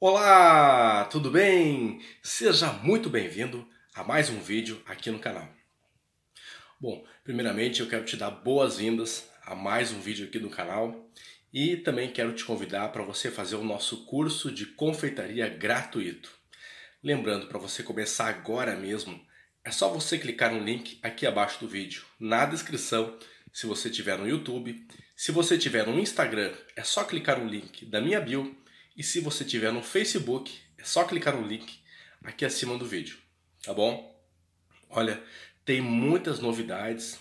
Olá, tudo bem? Seja muito bem-vindo a mais um vídeo aqui no canal. Bom, primeiramente eu quero te dar boas-vindas a mais um vídeo aqui no canal e também quero te convidar para você fazer o nosso curso de confeitaria gratuito. Lembrando, para você começar agora mesmo, é só você clicar no link aqui abaixo do vídeo, na descrição, se você tiver no YouTube. Se você tiver no Instagram, é só clicar no link da minha bio e se você tiver no Facebook, é só clicar no link aqui acima do vídeo, tá bom? Olha, tem muitas novidades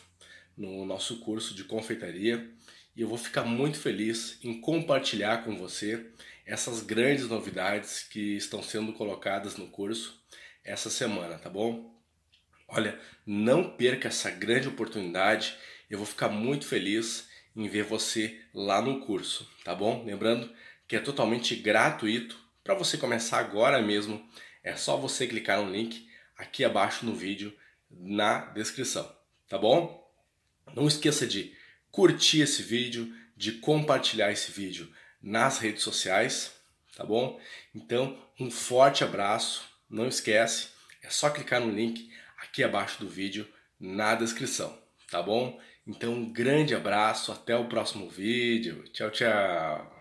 no nosso curso de confeitaria e eu vou ficar muito feliz em compartilhar com você essas grandes novidades que estão sendo colocadas no curso essa semana, tá bom? Olha, não perca essa grande oportunidade. Eu vou ficar muito feliz em ver você lá no curso, tá bom? Lembrando, que é totalmente gratuito para você começar agora mesmo. É só você clicar no link aqui abaixo no vídeo na descrição, tá bom? Não esqueça de curtir esse vídeo, de compartilhar esse vídeo nas redes sociais, tá bom? Então, um forte abraço. Não esquece, é só clicar no link aqui abaixo do vídeo na descrição, tá bom? Então, um grande abraço, até o próximo vídeo. Tchau, tchau.